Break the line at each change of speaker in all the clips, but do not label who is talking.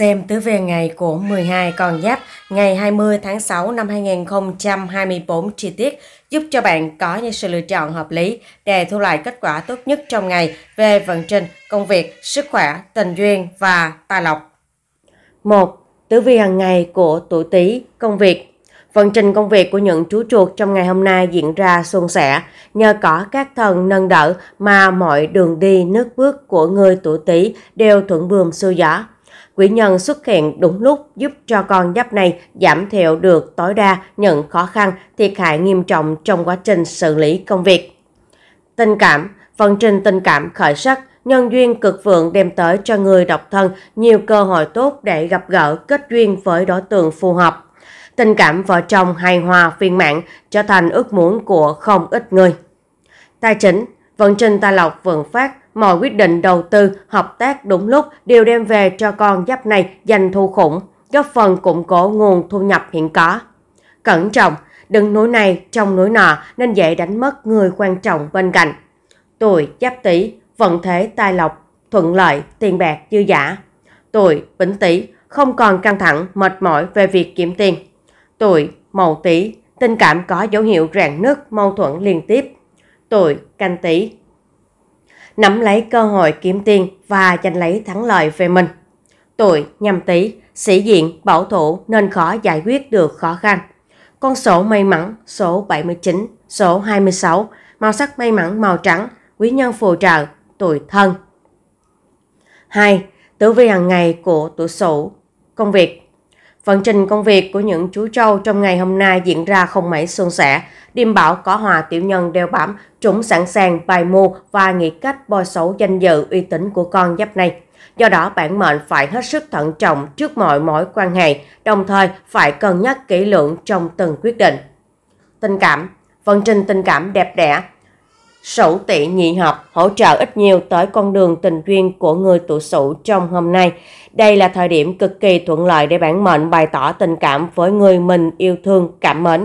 xem tứ về ngày của 12 con giáp ngày 20 tháng 6 năm 2024 chi tiết giúp cho bạn có những sự lựa chọn hợp lý để thu lại kết quả tốt nhất trong ngày về vận trình, công việc, sức khỏe, tình duyên và tài lộc. 1. Tứ vi hàng ngày của tuổi Tý, công việc Vận trình công việc của những chú chuột trong ngày hôm nay diễn ra suôn sẻ, nhờ có các thần nâng đỡ mà mọi đường đi, nước bước của người tuổi Tý đều thuận buồm xuôi gió. Quỹ nhân xuất hiện đúng lúc giúp cho con giáp này giảm thiểu được tối đa những khó khăn, thiệt hại nghiêm trọng trong quá trình xử lý công việc. Tình cảm Phần trình tình cảm khởi sắc, nhân duyên cực vượng đem tới cho người độc thân nhiều cơ hội tốt để gặp gỡ kết duyên với đối tượng phù hợp. Tình cảm vợ chồng hài hòa viên mãn trở thành ước muốn của không ít người. Tài chính Vận trình tài lộc vượng phát Mọi quyết định đầu tư, hợp tác đúng lúc đều đem về cho con giáp này dành thu khủng, góp phần củng cố nguồn thu nhập hiện có. Cẩn trọng, đừng núi này trong núi nọ nên dễ đánh mất người quan trọng bên cạnh. Tuổi giáp tỷ, vận thế tài lộc, thuận lợi, tiền bạc dư giả. Tuổi bính tỷ, không còn căng thẳng, mệt mỏi về việc kiếm tiền. Tuổi mậu tỷ, tình cảm có dấu hiệu rạn nứt, mâu thuẫn liên tiếp. Tuổi canh tỷ, nắm lấy cơ hội kiếm tiền và giành lấy thắng lợi về mình. Tuổi nhâm tý, sĩ diện, bảo thủ nên khó giải quyết được khó khăn. Con số may mắn số 79, số 26, màu sắc may mắn màu trắng, quý nhân phù trợ, tuổi thân. 2. Tử vi hàng ngày của tuổi Sửu. Công việc Vận trình công việc của những chú trâu trong ngày hôm nay diễn ra không mấy suôn sẻ. Điềm bảo có hòa tiểu nhân đeo bám, chúng sẵn sàng bài mưu và nghĩ cách bôi xấu danh dự uy tín của con giáp này. Do đó, bản mệnh phải hết sức thận trọng trước mọi mối quan hệ, đồng thời phải cân nhắc kỹ lưỡng trong từng quyết định. Tình cảm Vận trình tình cảm đẹp đẽ, Sửu tỵ nhị hợp hỗ trợ ít nhiều tới con đường tình duyên của người tuổi sửu trong hôm nay. Đây là thời điểm cực kỳ thuận lợi để bản mệnh bày tỏ tình cảm với người mình yêu thương, cảm mến.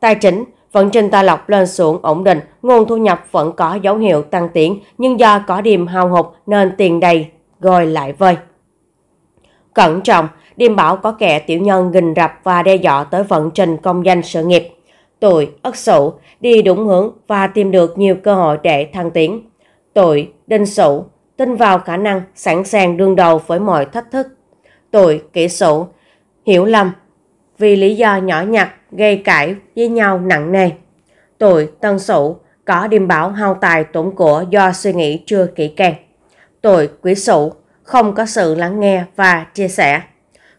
Tài chính Vận trình tài lộc lên xuống ổn định, nguồn thu nhập vẫn có dấu hiệu tăng tiến, nhưng do có điểm hao hụt nên tiền đầy, rồi lại vơi. Cẩn trọng, điềm bảo có kẻ tiểu nhân gình rập và đe dọa tới vận trình công danh sự nghiệp. Tôi ất sửu đi đúng hướng và tìm được nhiều cơ hội để thăng tiến. Tôi đinh sửu tin vào khả năng sẵn sàng đương đầu với mọi thách thức. Tôi kỷ sửu hiểu lầm vì lý do nhỏ nhặt gây cãi với nhau nặng nề. Tôi tân sửu có điềm báo hao tài tổn của do suy nghĩ chưa kỹ càng. Tôi quý sửu không có sự lắng nghe và chia sẻ.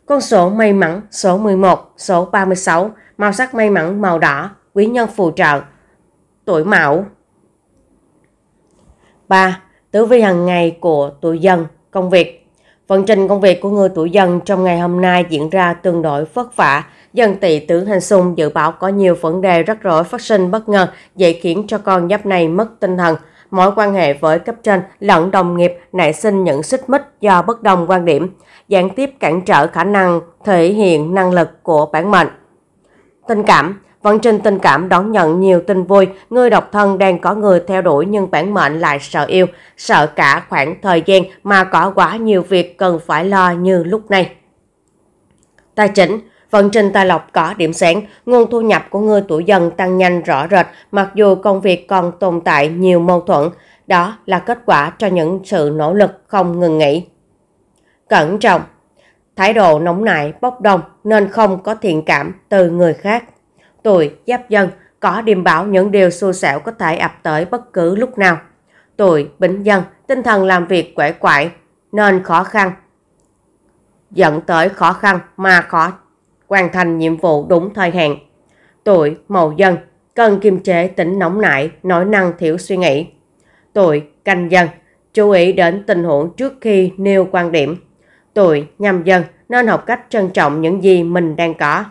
Con số may mắn số 11, số 36 màu sắc may mắn màu đỏ, quý nhân phù trợ. Tuổi Mão 3. Tử vi hàng ngày của tuổi dần, công việc. Vận trình công việc của người tuổi dần trong ngày hôm nay diễn ra tương đối vất vả. Dần tỵ tướng hành xung dự báo có nhiều vấn đề rắc rối phát sinh bất ngờ, dễ khiến cho con giáp này mất tinh thần. Mối quan hệ với cấp trên lẫn đồng nghiệp nảy sinh những xích mích do bất đồng quan điểm, gián tiếp cản trở khả năng thể hiện năng lực của bản mệnh. Tình cảm Vận trình tình cảm đón nhận nhiều tin vui, người độc thân đang có người theo đuổi nhưng bản mệnh lại sợ yêu, sợ cả khoảng thời gian mà có quá nhiều việc cần phải lo như lúc này. Tài chính Vận trình tài lộc có điểm sáng, nguồn thu nhập của người tuổi dần tăng nhanh rõ rệt mặc dù công việc còn tồn tại nhiều mâu thuẫn. Đó là kết quả cho những sự nỗ lực không ngừng nghỉ. Cẩn trọng thái độ nóng nảy bốc đồng nên không có thiện cảm từ người khác. Tuổi giáp dân có điềm báo những điều xui xẻo có thể ập tới bất cứ lúc nào. Tuổi bính dân tinh thần làm việc quẻ quại nên khó khăn. Dẫn tới khó khăn mà khó hoàn thành nhiệm vụ đúng thời hạn. Tuổi mậu dân cần kiềm chế tính nóng nảy, nói năng thiếu suy nghĩ. Tuổi canh dân chú ý đến tình huống trước khi nêu quan điểm tuổi, nhâm dần nên học cách trân trọng những gì mình đang có.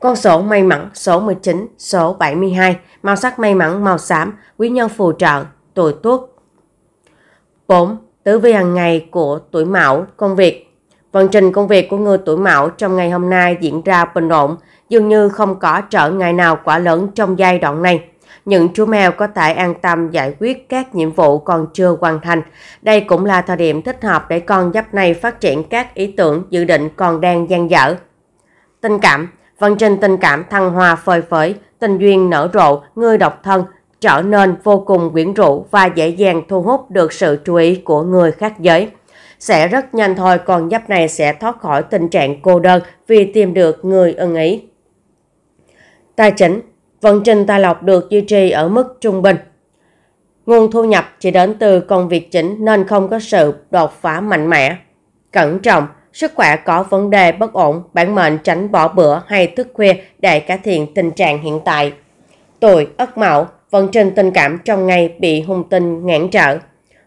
Con số may mắn số 19, số 72, màu sắc may mắn màu xám, quý nhân phù trợ, tuổi tuất. 4. Tử vi hàng ngày của tuổi mão, công việc. Vận trình công việc của người tuổi mão trong ngày hôm nay diễn ra bình ổn, dường như không có trở ngại nào quá lớn trong giai đoạn này những chú mèo có thể an tâm giải quyết các nhiệm vụ còn chưa hoàn thành. Đây cũng là thời điểm thích hợp để con giáp này phát triển các ý tưởng dự định còn đang dang dở. Tình cảm Vận trình tình cảm thăng hoa phơi phới, tình duyên nở rộ, người độc thân, trở nên vô cùng quyến rũ và dễ dàng thu hút được sự chú ý của người khác giới. Sẽ rất nhanh thôi con giáp này sẽ thoát khỏi tình trạng cô đơn vì tìm được người ưng ý. Tài chính vận trình tài lộc được duy trì ở mức trung bình. Nguồn thu nhập chỉ đến từ công việc chính nên không có sự đột phá mạnh mẽ. Cẩn trọng, sức khỏe có vấn đề bất ổn, bản mệnh tránh bỏ bữa hay thức khuya để cải thiện tình trạng hiện tại. Tuổi Ất Mão, vận trình tình cảm trong ngày bị hung tinh ngãn trở.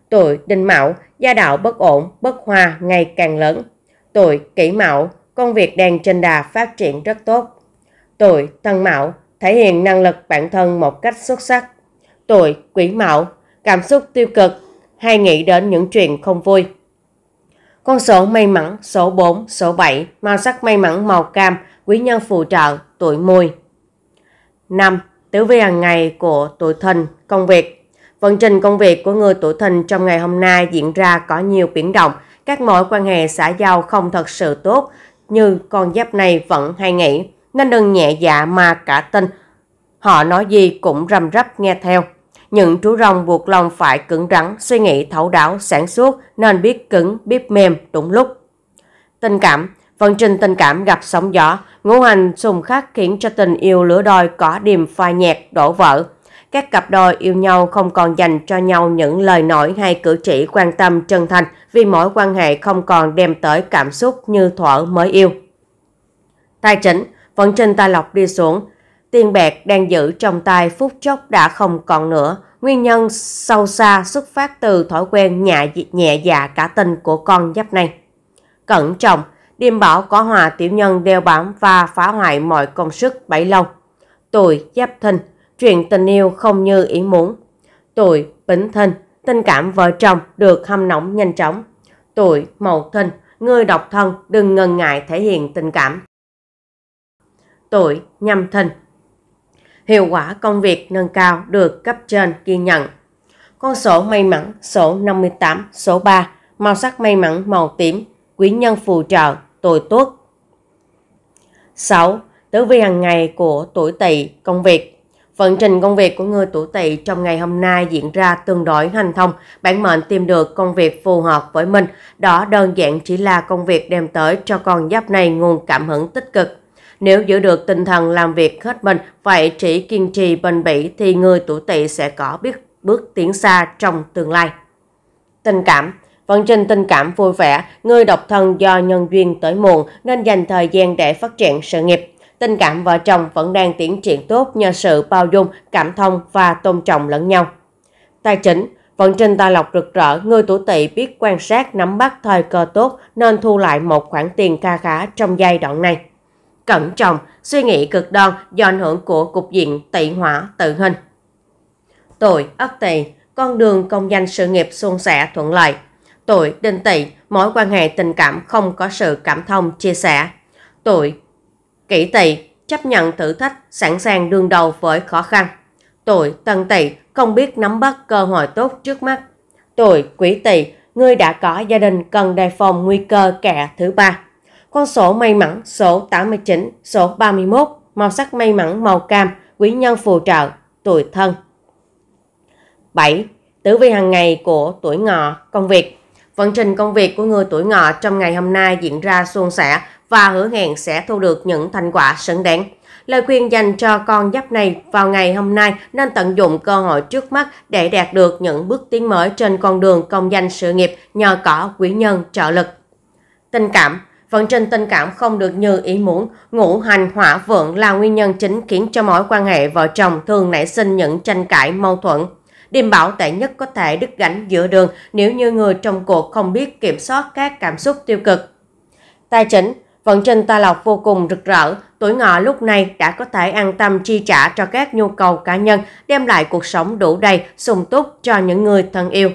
Tuổi Đinh Mão, gia đạo bất ổn, bất hòa ngày càng lớn. Tuổi Kỷ Mão, công việc đang trên đà phát triển rất tốt. Tuổi thân Mão, thể hiện năng lực bản thân một cách xuất sắc. Tuổi, quỷ mạo, cảm xúc tiêu cực hay nghĩ đến những chuyện không vui. Con số may mắn số 4, số 7, màu sắc may mắn màu cam, quý nhân phù trợ, tuổi mùi. 5. Tử vi hàng ngày của tuổi thìn, công việc. Vận trình công việc của người tuổi thìn trong ngày hôm nay diễn ra có nhiều biến động, các mối quan hệ xã giao không thật sự tốt như con giáp này vẫn hay nghĩ. Nên đừng nhẹ dạ mà cả tin. Họ nói gì cũng rầm rắp nghe theo. Những chú rồng buộc lòng phải cứng rắn, suy nghĩ thấu đáo, sản xuất nên biết cứng, biết mềm đúng lúc. Tình cảm Vận trình tình cảm gặp sóng gió, ngũ hành xung khắc khiến cho tình yêu lửa đôi có điềm phai nhạt, đổ vỡ. Các cặp đôi yêu nhau không còn dành cho nhau những lời nói hay cử chỉ quan tâm chân thành vì mối quan hệ không còn đem tới cảm xúc như thuở mới yêu. Tài chính vẫn trên tài lọc đi xuống. Tiền bạc đang giữ trong tay phút chốc đã không còn nữa. Nguyên nhân sâu xa xuất phát từ thói quen nhẹ, nhẹ dạ cả tình của con giáp này. Cẩn trọng, điềm bảo có hòa tiểu nhân đeo bám và phá hoại mọi công sức bảy lâu. Tuổi giáp thìn, chuyện tình yêu không như ý muốn. Tuổi bính thìn, tình cảm vợ chồng được hâm nóng nhanh chóng. Tuổi mậu thìn, người độc thân đừng ngần ngại thể hiện tình cảm tuổi nhâm thìn. Hiệu quả công việc nâng cao được cấp trên ghi nhận. Con sổ may mắn sổ 58 số 3, màu sắc may mắn màu tím, quý nhân phù trợ, tuổi tuất. 6. Tử vi hàng ngày của tuổi tỵ công việc Vận trình công việc của người tuổi tỵ trong ngày hôm nay diễn ra tương đối hành thông, bản mệnh tìm được công việc phù hợp với mình. Đó đơn giản chỉ là công việc đem tới cho con giáp này nguồn cảm hứng tích cực. Nếu giữ được tinh thần làm việc hết mình, vậy chỉ kiên trì bền bỉ thì người tuổi tỵ sẽ có biết bước tiến xa trong tương lai. Tình cảm Vận vâng, trình tình cảm vui vẻ, người độc thân do nhân duyên tới muộn nên dành thời gian để phát triển sự nghiệp. Tình cảm vợ chồng vẫn đang tiến triển tốt nhờ sự bao dung, cảm thông và tôn trọng lẫn nhau. Tài chính Vận trình tài lộc rực rỡ, người tuổi tỵ biết quan sát nắm bắt thời cơ tốt nên thu lại một khoản tiền kha khá trong giai đoạn này cẩn trọng, suy nghĩ cực đoan do ảnh hưởng của cục diện tị hỏa tự hình. Tội Ất Tỵ, con đường công danh sự nghiệp suôn sẻ thuận lợi. Tội Đinh Tỵ, mối quan hệ tình cảm không có sự cảm thông chia sẻ. Tội Kỷ Tỵ, chấp nhận thử thách, sẵn sàng đương đầu với khó khăn. Tội Tân Tỵ, không biết nắm bắt cơ hội tốt trước mắt. Tội Quỷ Tỵ, người đã có gia đình cần đề phòng nguy cơ kẻ thứ ba. Con số may mắn số 89, số 31, màu sắc may mắn màu cam, quý nhân phù trợ, tuổi thân. 7. Tử vi hàng ngày của tuổi ngọ, công việc. Vận trình công việc của người tuổi ngọ trong ngày hôm nay diễn ra suôn sẻ và hứa hẹn sẽ thu được những thành quả xứng đáng. Lời khuyên dành cho con giáp này vào ngày hôm nay nên tận dụng cơ hội trước mắt để đạt được những bước tiến mới trên con đường công danh sự nghiệp nhờ có quý nhân trợ lực. Tình cảm vận trình tình cảm không được như ý muốn, ngũ hành hỏa vượng là nguyên nhân chính khiến cho mối quan hệ vợ chồng thường nảy sinh những tranh cãi mâu thuẫn. Điềm bảo tệ nhất có thể đứt gánh giữa đường nếu như người trong cuộc không biết kiểm soát các cảm xúc tiêu cực. Tài chính, vận trình tài lộc vô cùng rực rỡ, tuổi ngọ lúc này đã có thể an tâm chi trả cho các nhu cầu cá nhân, đem lại cuộc sống đủ đầy, sung túc cho những người thân yêu.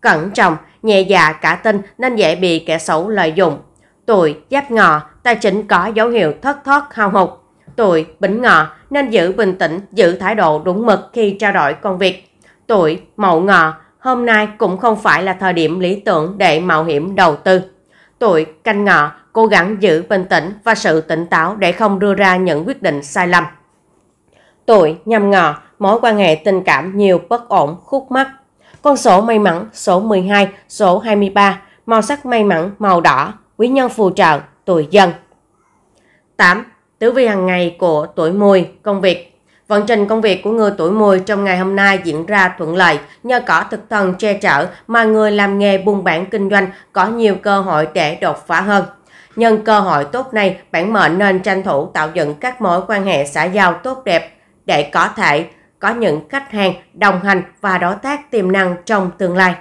Cẩn trọng, nhẹ dạ cả tin nên dễ bị kẻ xấu lợi dụng, Tuổi giáp ngọ, tài chính có dấu hiệu thất thoát hao hụt. Tuổi bính ngọ nên giữ bình tĩnh, giữ thái độ đúng mực khi trao đổi công việc. Tuổi mậu ngọ, hôm nay cũng không phải là thời điểm lý tưởng để mạo hiểm đầu tư. Tuổi canh ngọ, cố gắng giữ bình tĩnh và sự tỉnh táo để không đưa ra những quyết định sai lầm. Tuổi nhâm ngọ, mối quan hệ tình cảm nhiều bất ổn, khúc mắc. Con số may mắn số 12, số 23, màu sắc may mắn màu đỏ, quý nhân phù trợ, tuổi dần. 8. tử vi hàng ngày của tuổi mùi, công việc. Vận trình công việc của người tuổi mùi trong ngày hôm nay diễn ra thuận lợi nhờ có thực thần che chở mà người làm nghề buôn bán kinh doanh có nhiều cơ hội để đột phá hơn. Nhân cơ hội tốt này, bản mệnh nên tranh thủ tạo dựng các mối quan hệ xã giao tốt đẹp để có thể có những khách hàng đồng hành và đối tác tiềm năng trong tương lai.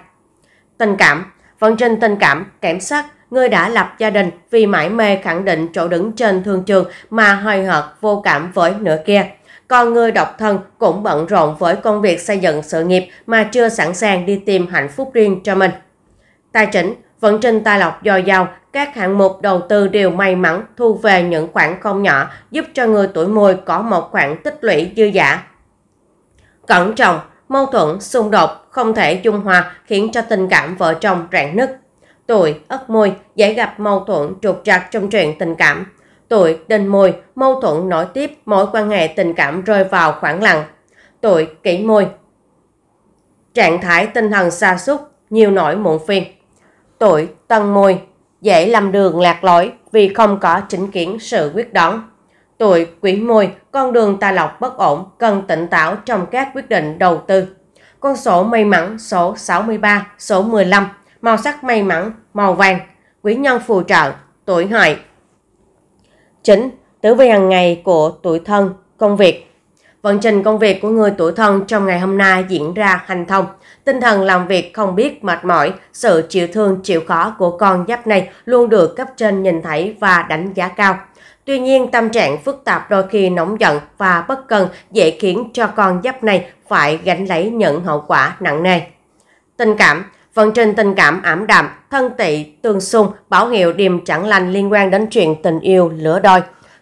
Tình cảm Vận trình tình cảm, cảm sắc người đã lập gia đình vì mãi mê khẳng định chỗ đứng trên thương trường mà hời hợt vô cảm với nửa kia. Còn người độc thân cũng bận rộn với công việc xây dựng sự nghiệp mà chưa sẵn sàng đi tìm hạnh phúc riêng cho mình. Tài chính, vận trình tài lộc dồi dào, các hạng mục đầu tư đều may mắn thu về những khoản không nhỏ giúp cho người tuổi mùi có một khoản tích lũy dư giả. Cẩn trọng, mâu thuẫn, xung đột không thể dung hòa khiến cho tình cảm vợ chồng rạn nứt. Tuổi ất mùi dễ gặp mâu thuẫn trục trặc trong chuyện tình cảm. Tuổi đinh mùi mâu thuẫn nổi tiếp mối quan hệ tình cảm rơi vào khoảng lặng. Tuổi kỷ mùi trạng thái tinh thần xa xúc nhiều nỗi muộn phiền. Tuổi tân mùi dễ làm đường lạc lối vì không có chính kiến sự quyết đoán. Tuổi quỷ mùi, con đường tài lộc bất ổn, cần tỉnh táo trong các quyết định đầu tư. Con số may mắn số 63, số 15 màu sắc may mắn, màu vàng, quý nhân phù trợ, tuổi hợi. Chính Tử vi hàng ngày của tuổi thân, công việc Vận trình công việc của người tuổi thân trong ngày hôm nay diễn ra hành thông. Tinh thần làm việc không biết mệt mỏi, sự chịu thương chịu khó của con giáp này luôn được cấp trên nhìn thấy và đánh giá cao. Tuy nhiên, tâm trạng phức tạp đôi khi nóng giận và bất cần dễ khiến cho con giáp này phải gánh lấy những hậu quả nặng nề. Tình cảm vận trình tình cảm ảm đạm, thân tị, tương xung, báo hiệu điềm chẳng lành liên quan đến chuyện tình yêu, lửa đôi.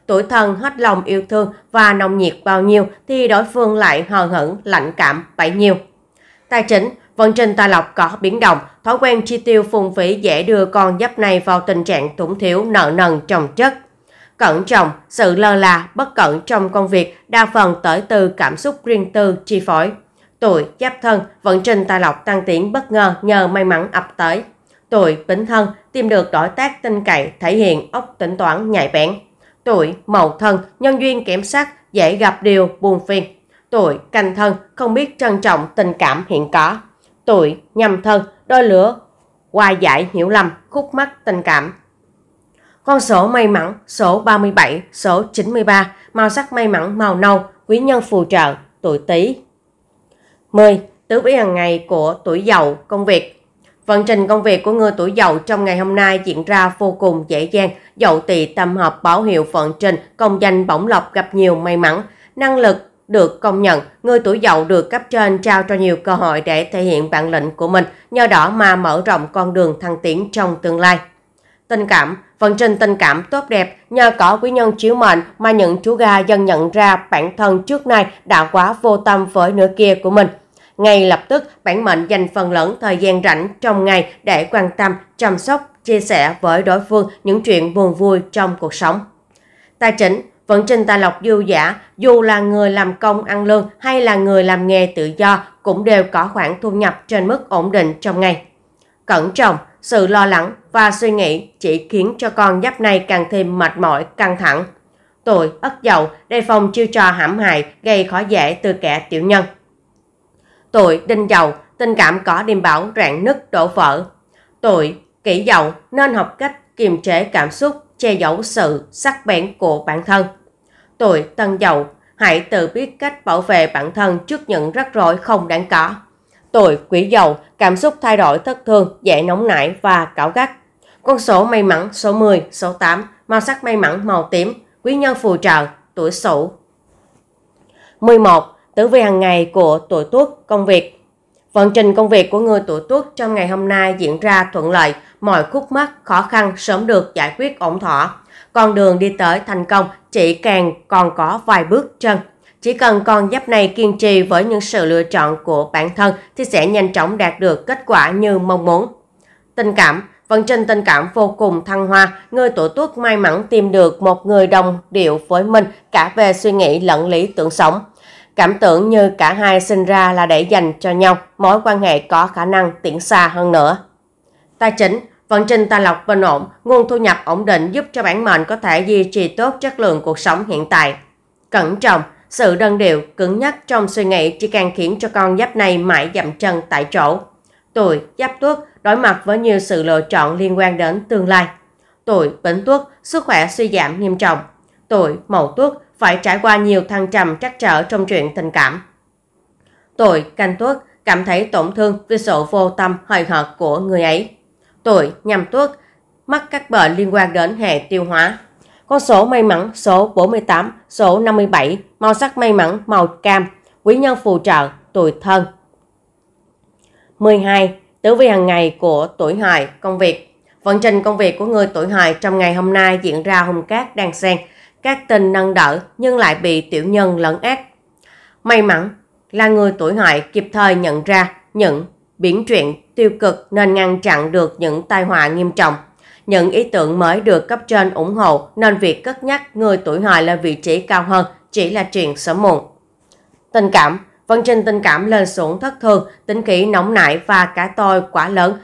Tuổi thân hết lòng yêu thương và nồng nhiệt bao nhiêu thì đối phương lại hờ hững, lạnh cảm bấy nhiêu. Tài chính, vận trình tài lộc có biến động, thói quen chi tiêu phung phí dễ đưa con giáp này vào tình trạng túng thiếu, nợ nần, trồng chất. Cẩn trọng, sự lơ là, bất cẩn trong công việc đa phần tới từ cảm xúc riêng tư, chi phối. Tuổi giáp thân, vận trình tài lộc tăng tiến bất ngờ nhờ may mắn ập tới. Tuổi bính thân, tìm được đối tác tin cậy, thể hiện ốc tính toán nhạy bén. Tuổi mậu thân, nhân duyên kiểm sắc, dễ gặp điều buồn phiền. Tuổi canh thân, không biết trân trọng tình cảm hiện có. Tuổi nhâm thân, đôi lửa, hòa giải hiểu lầm, khúc mắc tình cảm. Con số may mắn, số 37, số 93, màu sắc may mắn màu nâu, quý nhân phù trợ, tuổi Tý. 10. Tứ quý hàng ngày của tuổi giàu công việc Vận trình công việc của người tuổi giàu trong ngày hôm nay diễn ra vô cùng dễ dàng. Dậu tỵ tâm hợp báo hiệu vận trình, công danh bổng lộc gặp nhiều may mắn. Năng lực được công nhận, người tuổi giàu được cấp trên trao cho nhiều cơ hội để thể hiện bản lĩnh của mình, nhờ đó mà mở rộng con đường thăng tiến trong tương lai. Tình cảm, vận trình tình cảm tốt đẹp, nhờ có quý nhân chiếu mệnh mà những chú gà dần nhận ra bản thân trước nay đã quá vô tâm với nửa kia của mình. Ngay lập tức, bản mệnh dành phần lớn thời gian rảnh trong ngày để quan tâm, chăm sóc, chia sẻ với đối phương những chuyện buồn vui trong cuộc sống. Tài chính Vận trình tài lộc dư giả, dù là người làm công ăn lương hay là người làm nghề tự do cũng đều có khoản thu nhập trên mức ổn định trong ngày. Cẩn trọng, sự lo lắng và suy nghĩ chỉ khiến cho con giáp này càng thêm mệt mỏi, căng thẳng. Tuổi, ất dậu, đề phòng chiêu trò hãm hại, gây khó dễ từ kẻ tiểu nhân. Tuổi đinh dậu, tình cảm có điềm bảo rạn nứt đổ vỡ. Tuổi kỷ dậu nên học cách kiềm chế cảm xúc, che giấu sự sắc bén của bản thân. Tuổi tân dậu, hãy tự biết cách bảo vệ bản thân trước những rắc rối không đáng có. Tuổi quỷ dậu, cảm xúc thay đổi thất thường, dễ nóng nảy và cảo gắt. Con số may mắn số 10, số 8, màu sắc may mắn màu tím, quý nhân phù trợ, tuổi sửu. 11 tử vi hàng ngày của tuổi tuất công việc. Vận trình công việc của người tuổi tuất trong ngày hôm nay diễn ra thuận lợi, mọi khúc mắc, khó khăn sớm được giải quyết ổn thỏa. Con đường đi tới thành công chỉ càng còn có vài bước chân. Chỉ cần con giáp này kiên trì với những sự lựa chọn của bản thân thì sẽ nhanh chóng đạt được kết quả như mong muốn. Tình cảm Vận trình tình cảm vô cùng thăng hoa, người tuổi tuất may mắn tìm được một người đồng điệu với mình cả về suy nghĩ lẫn lý tưởng sống cảm tưởng như cả hai sinh ra là để dành cho nhau mối quan hệ có khả năng tiến xa hơn nữa. Tài chính, vận trình tài lộc bình ổn, nguồn thu nhập ổn định giúp cho bản mệnh có thể duy trì tốt chất lượng cuộc sống hiện tại. Cẩn trọng, sự đơn điệu, cứng nhắc trong suy nghĩ chỉ càng khiến cho con giáp này mãi dậm chân tại chỗ. Tuổi giáp tuất đối mặt với nhiều sự lựa chọn liên quan đến tương lai. Tuổi bính tuất, sức khỏe suy giảm nghiêm trọng, Tôi, Mậu Tuất phải trải qua nhiều thăng trầm trắc trở trong chuyện tình cảm. Tôi, Canh Tuất cảm thấy tổn thương vì sự vô tâm hời hợt của người ấy. Tôi, Nhâm Tuất mắc các bệnh liên quan đến hệ tiêu hóa. Con số may mắn số 48, số 57, màu sắc may mắn màu cam, quý nhân phù trợ, tuổi thân. 12. Tử vi hàng ngày của tuổi hợi, công việc. Vận trình công việc của người tuổi hợi trong ngày hôm nay diễn ra hùng cát đang xen các tình nâng đỡ nhưng lại bị tiểu nhân lấn ác May mắn là người tuổi hợi kịp thời nhận ra những biển chuyện tiêu cực nên ngăn chặn được những tai họa nghiêm trọng. Những ý tưởng mới được cấp trên ủng hộ nên việc cất nhắc người tuổi hợi lên vị trí cao hơn chỉ là chuyện sớm muộn. Tình cảm Vận trình tình cảm lên xuống thất thường, tính khí nóng nảy và cả tôi quá lớn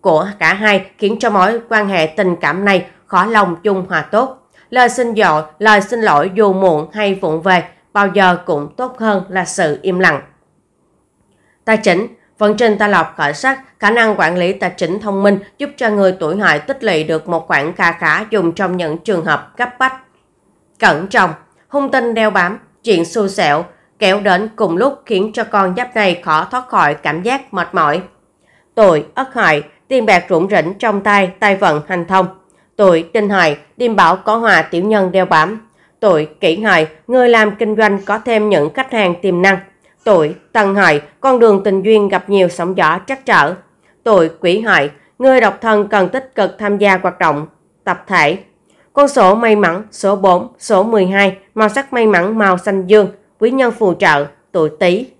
của cả hai khiến cho mối quan hệ tình cảm này khó lòng chung hòa tốt lời xin dội, lời xin lỗi dù muộn hay vụng về, bao giờ cũng tốt hơn là sự im lặng. Tài chính Vận trình ta lọc khởi sắc, khả năng quản lý tài chính thông minh giúp cho người tuổi hợi tích lũy được một khoản kha khá dùng trong những trường hợp cấp bách. Cẩn trọng, hung tinh đeo bám, chuyện xui xẻo, kéo đến cùng lúc khiến cho con giáp này khó thoát khỏi cảm giác mệt mỏi. Tuổi, ất hại tiền bạc rủng rỉnh trong tay, tay vận hành thông. Tội đinh hợi, điềm bảo có hòa tiểu nhân đeo bám. Tội kỷ hợi, người làm kinh doanh có thêm những khách hàng tiềm năng. Tội tân hợi, con đường tình duyên gặp nhiều sóng gió trắc trở. Tội quỷ hại người độc thân cần tích cực tham gia hoạt động tập thể. Con số may mắn số 4, số 12, màu sắc may mắn màu xanh dương, quý nhân phù trợ, tuổi Tý.